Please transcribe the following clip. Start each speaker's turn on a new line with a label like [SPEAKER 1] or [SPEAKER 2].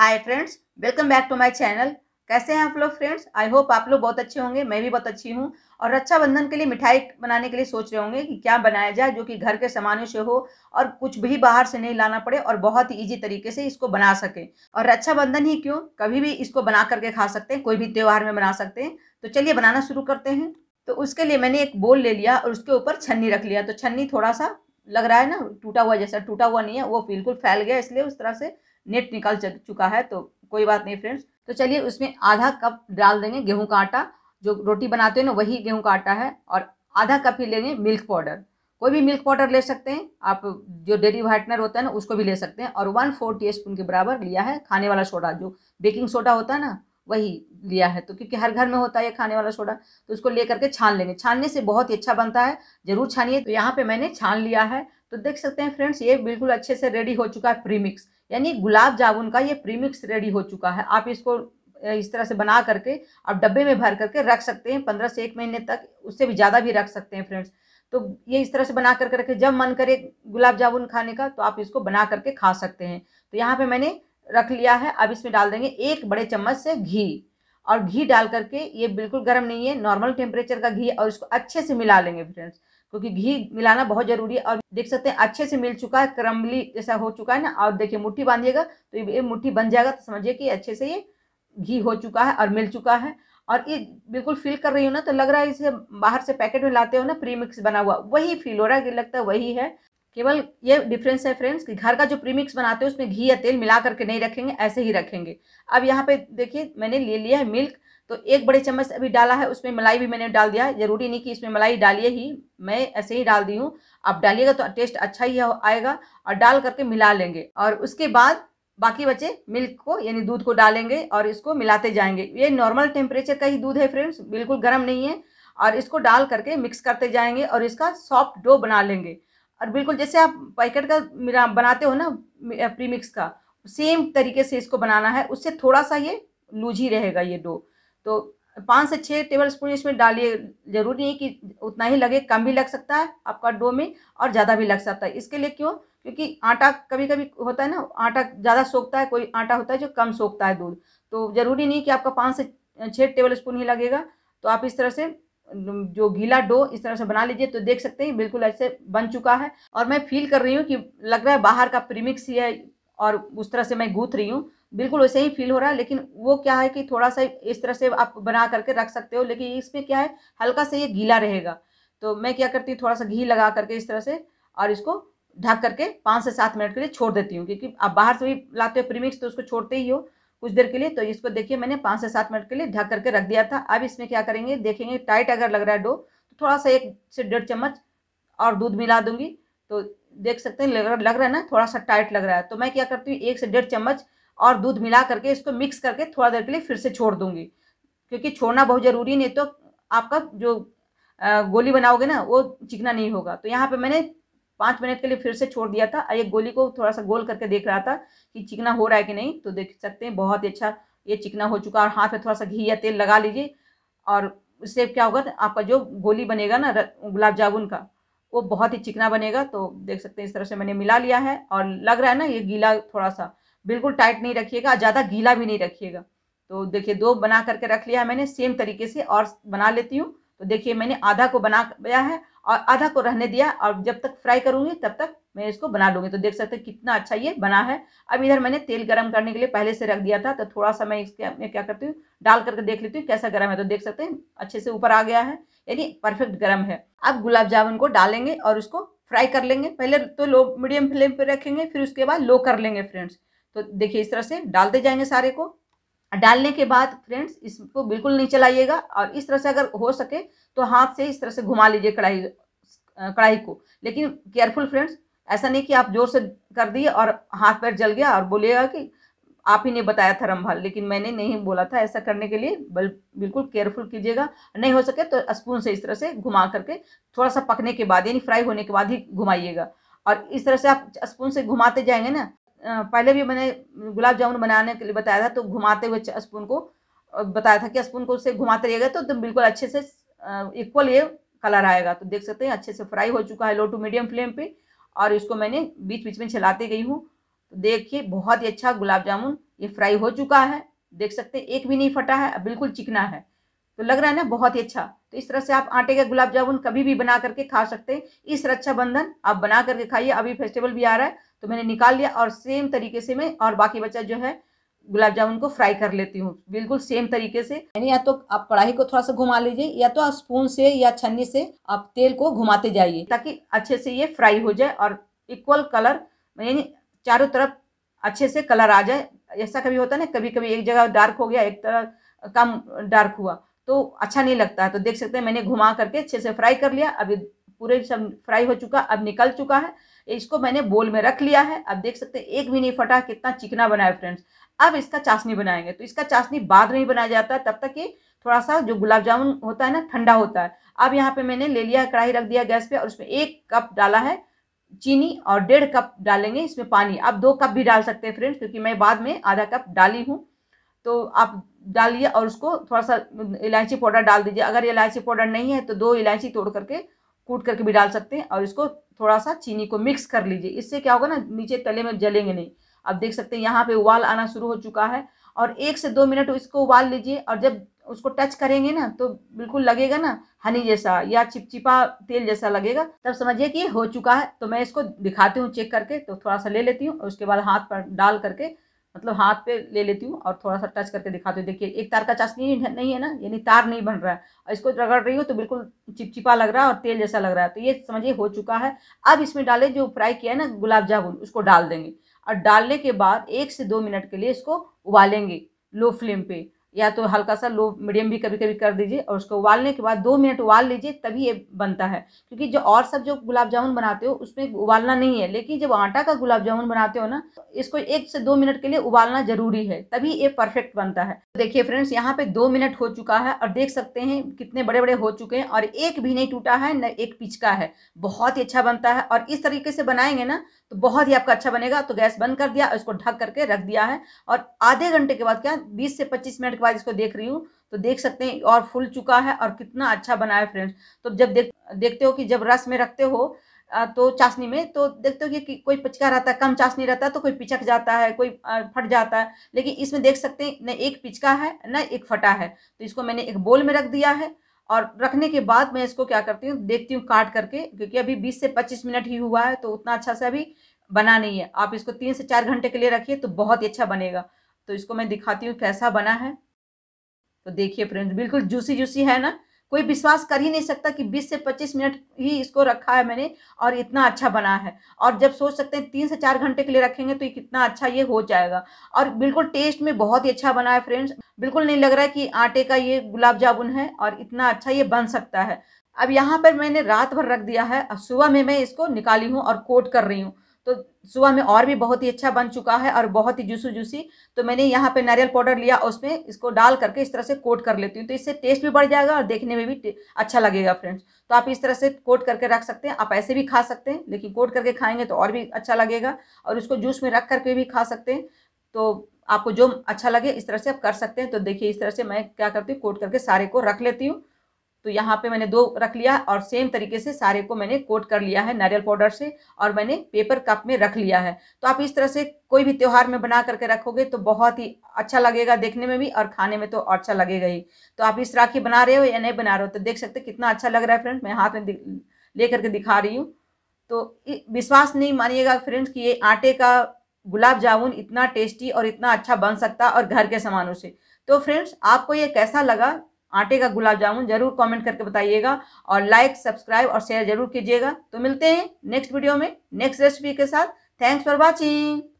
[SPEAKER 1] hi friends welcome back to my channel कैसे हैं आप लोग फ्रेंड्स आई होप आप लोग बहुत अच्छे होंगे मैं भी बहुत अच्छी हूँ और रक्षाबंधन के लिए मिठाई बनाने के लिए सोच रहे होंगे कि क्या बनाया जाए जो कि घर के सामानों से हो और कुछ भी बाहर से नहीं लाना पड़े और बहुत ही ईजी तरीके से इसको बना सकें और रक्षाबंधन ही क्यों कभी भी इसको बना करके खा सकते हैं कोई भी त्यौहार में बना सकते हैं तो चलिए बनाना शुरू करते हैं तो उसके लिए मैंने एक बोल ले लिया और उसके ऊपर छन्नी रख लिया तो छन्नी थोड़ा सा लग रहा है ना टूटा हुआ जैसा टूटा हुआ नहीं है वो बिल्कुल फैल गया इसलिए उस तरह से नेट निकल चुका है तो कोई बात नहीं फ्रेंड्स तो चलिए उसमें आधा कप डाल देंगे गेहूं का आटा जो रोटी बनाते हैं ना वही गेहूं का आटा है और आधा कप ही लेंगे मिल्क पाउडर कोई भी मिल्क पाउडर ले सकते हैं आप जो डेरी व्हाइटनर होता है ना उसको भी ले सकते हैं और वन फोर टी स्पून के बराबर लिया है खाने वाला सोडा जो बेकिंग सोडा होता है ना वही लिया है तो क्योंकि हर घर में होता है ये खाने वाला सोडा तो उसको ले करके छान लेंगे छानने से बहुत ही अच्छा बनता है ज़रूर छानिए तो यहाँ पे मैंने छान लिया है तो देख सकते हैं फ्रेंड्स ये बिल्कुल अच्छे से रेडी हो चुका है प्रीमिक्स यानी गुलाब जामुन का ये प्रीमिक्स रेडी हो चुका है आप इसको इस तरह से बना करके आप डब्बे में भर करके रख सकते हैं पंद्रह से एक महीने तक उससे भी ज़्यादा भी रख सकते हैं फ्रेंड्स तो ये इस तरह से बना करके रखें जब मन करे गुलाब जामुन खाने का तो आप इसको बना करके खा सकते हैं तो यहाँ पे मैंने रख लिया है अब इसमें डाल देंगे एक बड़े चम्मच से घी और घी डाल करके ये बिल्कुल गर्म नहीं है नॉर्मल टेम्परेचर का घी और इसको अच्छे से मिला लेंगे फ्रेंड्स क्योंकि घी मिलाना बहुत जरूरी है और देख सकते हैं अच्छे से मिल चुका है क्रम्बली जैसा हो चुका है ना और देखिए मुट्ठी बांधिएगा तो ये मुट्ठी बन जाएगा तो समझिए कि अच्छे से ये घी हो चुका है और मिल चुका है और ये बिल्कुल फील कर रही हो ना तो लग रहा है इसे बाहर से पैकेट में लाते हो ना प्रीमिक्स बना हुआ वही फील हो रहा है लगता है वही है केवल ये डिफरेंस है फ्रेंड्स कि घर का जो प्रीमिक्स बनाते हो उसमें घी या तेल मिला करके नहीं रखेंगे ऐसे ही रखेंगे अब यहाँ पे देखिए मैंने ले लिया है मिल्क तो एक बड़े चम्मच अभी डाला है उसमें मलाई भी मैंने डाल दिया ज़रूरी नहीं कि इसमें मलाई डालिए ही मैं ऐसे ही डाल दी हूँ आप डालिएगा तो टेस्ट अच्छा ही आएगा और डाल करके मिला लेंगे और उसके बाद बाकी बचे मिल्क को यानी दूध को डालेंगे और इसको मिलाते जाएंगे ये नॉर्मल टेम्परेचर का ही दूध है फ्रेंड्स बिल्कुल गर्म नहीं है और इसको डाल करके मिक्स करते जाएंगे और इसका सॉफ्ट डो बना लेंगे और बिल्कुल जैसे आप पैकेट का बनाते हो ना प्रीमिक्स का सेम तरीके से इसको बनाना है उससे थोड़ा सा ये लूज ही रहेगा ये डो तो पाँच से छः टेबल स्पून इसमें डालिए ज़रूरी नहीं कि उतना ही लगे कम भी लग सकता है आपका डो में और ज़्यादा भी लग सकता है इसके लिए क्यों क्योंकि आटा कभी कभी होता है ना आटा ज़्यादा सोखता है कोई आटा होता है जो कम सोखता है दूध तो ज़रूरी नहीं कि आपका पाँच से छः टेबल स्पून ही लगेगा तो आप इस तरह से जो गीला डो इस तरह से बना लीजिए तो देख सकते हैं बिल्कुल ऐसे बन चुका है और मैं फील कर रही हूँ कि लग रहा है बाहर का प्रीमिक्स ही है और उस तरह से मैं गूँथ रही हूँ बिल्कुल वैसे ही फील हो रहा है लेकिन वो क्या है कि थोड़ा सा इस तरह से आप बना करके रख सकते हो लेकिन इसमें क्या है हल्का से ये गीला रहेगा तो मैं क्या करती हूँ थोड़ा सा घी लगा करके इस तरह से और इसको ढक करके पाँच से सात मिनट के लिए छोड़ देती हूँ क्योंकि आप बाहर से भी लाते हो प्रीमिक्स तो उसको छोड़ते ही हो कुछ देर के लिए तो इसको देखिए मैंने पाँच से सात मिनट के लिए ढक करके रख दिया था अब इसमें क्या करेंगे देखेंगे टाइट अगर लग रहा है डो तो थोड़ा सा एक से डेढ़ चम्मच और दूध मिला दूंगी तो देख सकते हैं लग लग रहा है ना थोड़ा सा टाइट लग रहा है तो मैं क्या करती हूँ एक से डेढ़ चम्मच और दूध मिला करके इसको मिक्स करके थोड़ा देर के लिए फिर से छोड़ दूँगी क्योंकि छोड़ना बहुत ज़रूरी नहीं तो आपका जो गोली बनाओगे ना वो चिकना नहीं होगा तो यहाँ पर मैंने पाँच मिनट के लिए फिर से छोड़ दिया था ये गोली को थोड़ा सा गोल करके देख रहा था कि चिकना हो रहा है कि नहीं तो देख सकते हैं बहुत ही अच्छा ये चिकना हो चुका और हाथ पे थोड़ा सा घी या तेल लगा लीजिए और उससे क्या होगा आपका जो गोली बनेगा ना गुलाब जामुन का वो बहुत ही चिकना बनेगा तो देख सकते हैं इस तरह से मैंने मिला लिया है और लग रहा है ना ये गीला थोड़ा सा बिल्कुल टाइट नहीं रखिएगा ज़्यादा गीला भी नहीं रखिएगा तो देखिए दो बना करके रख लिया है मैंने सेम तरीके से और बना लेती हूँ तो देखिए मैंने आधा को बना बनाया है और आधा को रहने दिया और जब तक फ्राई करूँगी तब तक मैं इसको बना लूँगी तो देख सकते हैं कितना अच्छा ये बना है अब इधर मैंने तेल गर्म करने के लिए पहले से रख दिया था तो थोड़ा सा मैं इसके मैं क्या करती हूँ डाल करके देख लेती हूँ कैसा गर्म है तो देख सकते हैं अच्छे से ऊपर आ गया है यानी परफेक्ट गर्म है अब गुलाब जामुन को डालेंगे और उसको फ्राई कर लेंगे पहले तो लो मीडियम फ्लेम पर रखेंगे फिर उसके बाद लो कर लेंगे फ्रेंड्स तो देखिए इस तरह से डालते जाएंगे सारे को डालने के बाद फ्रेंड्स इसको बिल्कुल नहीं चलाइएगा और इस तरह से अगर हो सके तो हाथ से इस तरह से घुमा लीजिए कढ़ाई कढ़ाई को लेकिन केयरफुल फ्रेंड्स ऐसा नहीं कि आप जोर से कर दिए और हाथ पैर जल गया और बोलिएगा कि आप ही ने बताया था रंभा लेकिन मैंने नहीं बोला था ऐसा करने के लिए बल बिल्कुल केयरफुल कीजिएगा नहीं हो सके तो स्पून से इस तरह से घुमा करके थोड़ा सा पकने के बाद यानी फ्राई होने के बाद ही घुमाइएगा और इस तरह से आप स्पून से घुमाते जाएंगे ना पहले भी मैंने गुलाब जामुन बनाने के लिए बताया था तो घुमाते हुए स्पून को बताया था कि स्पून को उसे घुमाते रहिएगा तो, बिल्कुल अच्छे से इक्वल ये कलर आएगा तो देख सकते हैं अच्छे से फ्राई हो चुका है लो टू मीडियम फ्लेम पे और इसको मैंने बीच बीच में चलाते गई हूँ तो देखिए बहुत ही अच्छा गुलाब जामुन ये फ्राई हो चुका है देख सकते हैं एक भी नहीं फटा है बिल्कुल चिकना है तो लग रहा है ना बहुत ही अच्छा तो इस तरह से आप आटे का गुलाब जामुन कभी भी बना करके खा सकते हैं इस रक्षाबंधन आप बना करके खाइए अभी फेस्टिवल भी आ रहा है तो मैंने निकाल लिया और सेम तरीके से मैं और बाकी बच्चा जो है गुलाब जामुन को फ्राई कर लेती हूँ बिल्कुल सेम तरीके से यानी या तो आप कढ़ाई को थोड़ा सा घुमा लीजिए या तो आप स्पून से या छन्नी से आप तेल को घुमाते जाइए ताकि अच्छे से ये फ्राई हो जाए और इक्वल कलर यानी चारों तरफ अच्छे से कलर आ जाए ऐसा कभी होता है ना कभी कभी एक जगह डार्क हो गया एक तरह कम डार्क हुआ तो अच्छा नहीं लगता है तो देख सकते हैं मैंने घुमा करके अच्छे से फ्राई कर लिया अभी पूरे सब फ्राई हो चुका अब निकल चुका है इसको मैंने बोल में रख लिया है अब देख सकते हैं एक भी नहीं फटा कितना चिकना बनाया फ्रेंड्स अब इसका चाशनी बनाएंगे तो इसका चाशनी बाद में ही बनाया जाता है तब तक ये थोड़ा सा जो गुलाब जामुन होता है ना ठंडा होता है अब यहाँ पे मैंने ले लिया कढ़ाई रख दिया गैस पे और उसमें एक कप डाला है चीनी और डेढ़ कप डालेंगे इसमें पानी अब दो कप भी डाल सकते हैं फ्रेंड्स क्योंकि मैं बाद में आधा कप डाली हूँ तो आप डालिए और उसको थोड़ा सा इलायची पाउडर डाल दीजिए अगर इलायची पाउडर नहीं है तो दो इलायची तोड़ करके कूट करके भी डाल सकते हैं और इसको थोड़ा सा चीनी को मिक्स कर लीजिए इससे क्या होगा ना नीचे तले में जलेंगे नहीं आप देख सकते हैं यहाँ पे उबाल आना शुरू हो चुका है और एक से दो मिनट इसको उबाल लीजिए और जब उसको टच करेंगे ना तो बिल्कुल लगेगा ना हनी जैसा या चिपचिपा तेल जैसा लगेगा तब समझिए कि हो चुका है तो मैं इसको दिखाती हूँ चेक करके तो थोड़ा सा ले लेती हूँ और उसके बाद हाथ पर डाल करके मतलब हाथ पे ले लेती हूँ और थोड़ा सा टच करके दिखाती हूँ देखिए एक तार का चाशनी नहीं है ना यानी तार नहीं बन रहा है और इसको रगड़ रही हो तो बिल्कुल चिपचिपा लग रहा है और तेल जैसा लग रहा है तो ये समझिए हो चुका है अब इसमें डालें जो फ्राई किया है ना गुलाब जामुन उसको डाल देंगे और डालने के बाद एक से दो मिनट के लिए इसको उबालेंगे लो फ्लेम पे या तो हल्का सा लो मीडियम भी कभी कभी कर दीजिए और उसको उबालने के बाद दो मिनट उबाल लीजिए तभी ये बनता है क्योंकि जो और सब जो गुलाब जामुन बनाते हो उसमें उबालना नहीं है लेकिन जब आटा का गुलाब जामुन बनाते हो ना इसको एक से दो मिनट के लिए उबालना जरूरी है तभी ये परफेक्ट बनता है तो देखिए फ्रेंड्स यहाँ पे दो मिनट हो चुका है और देख सकते हैं कितने बड़े बड़े हो चुके हैं और एक भी नहीं टूटा है न एक पिचका है बहुत ही अच्छा बनता है और इस तरीके से बनाएंगे ना तो बहुत ही आपका अच्छा बनेगा तो गैस बंद कर दिया और इसको ढक करके रख दिया है और आधे घंटे के बाद क्या बीस से पच्चीस मिनट के बाद इसको देख रही हूँ तो देख सकते हैं और फुल चुका है और कितना अच्छा बना है फ्रेंड्स तो जब देख देखते हो कि जब रस में रखते हो तो चाशनी में तो देखते हो कि कोई पिचका रहता है कम चाशनी रहता है तो कोई पिचक जाता है कोई फट जाता है लेकिन इसमें देख सकते हैं न एक पिचका है न एक फटा है तो इसको मैंने एक बोल में रख दिया है और रखने के बाद मैं इसको क्या करती हूँ देखती हूँ काट करके क्योंकि अभी बीस से पच्चीस मिनट ही हुआ है तो उतना अच्छा से अभी बना नहीं है आप इसको तीन से चार घंटे के लिए रखिए तो बहुत ही अच्छा बनेगा तो इसको मैं दिखाती हूँ कैसा बना है तो देखिए फ्रेंड्स बिल्कुल जूसी जूसी है ना कोई विश्वास कर ही नहीं सकता कि 20 से 25 मिनट ही इसको रखा है मैंने और इतना अच्छा बना है और जब सोच सकते हैं तीन से चार घंटे के लिए रखेंगे तो ये कितना अच्छा ये हो जाएगा और बिल्कुल टेस्ट में बहुत ही अच्छा बना है फ्रेंड्स बिल्कुल नहीं लग रहा है कि आटे का ये गुलाब जामुन है और इतना अच्छा ये बन सकता है अब यहाँ पर मैंने रात भर रख दिया है सुबह में मैं इसको निकाली हूँ और कोट कर रही हूँ तो सुबह में और भी बहुत ही अच्छा बन चुका है और बहुत ही जूसू जूसी तो मैंने यहाँ पे नारियल पाउडर लिया उसमें इसको डाल करके इस तरह से कोट कर लेती हूँ तो इससे टेस्ट भी बढ़ जाएगा और देखने में भी अच्छा लगेगा फ्रेंड्स तो आप इस तरह से कोट करके रख सकते हैं आप ऐसे भी खा सकते हैं लेकिन कोट करके खाएंगे तो और भी अच्छा लगेगा और उसको जूस में रख करके भी खा सकते हैं तो आपको जो अच्छा लगे इस तरह से आप कर सकते हैं तो देखिए इस तरह से मैं क्या करती हूँ कोट करके सारे को रख लेती हूँ तो यहाँ पे मैंने दो रख लिया और सेम तरीके से सारे को मैंने कोट कर लिया है नारियल पाउडर से और मैंने पेपर कप में रख लिया है तो आप इस तरह से कोई भी त्यौहार में बना करके रखोगे तो बहुत ही अच्छा लगेगा देखने में भी और खाने में तो अच्छा लगेगा ही तो आप इस राखी बना रहे हो या नहीं बना रहे हो तो देख सकते कितना अच्छा लग रहा है फ्रेंड मैं हाथ में ले करके दिखा रही हूँ तो विश्वास नहीं मानिएगा फ्रेंड्स कि ये आटे का गुलाब जामुन इतना टेस्टी और इतना अच्छा बन सकता और घर के सामानों से तो फ्रेंड्स आपको ये कैसा लगा आटे का गुलाब जामुन जरूर कमेंट करके बताइएगा और लाइक सब्सक्राइब और शेयर जरूर कीजिएगा तो मिलते हैं नेक्स्ट वीडियो में नेक्स्ट रेसिपी के साथ थैंक्स फॉर वॉचिंग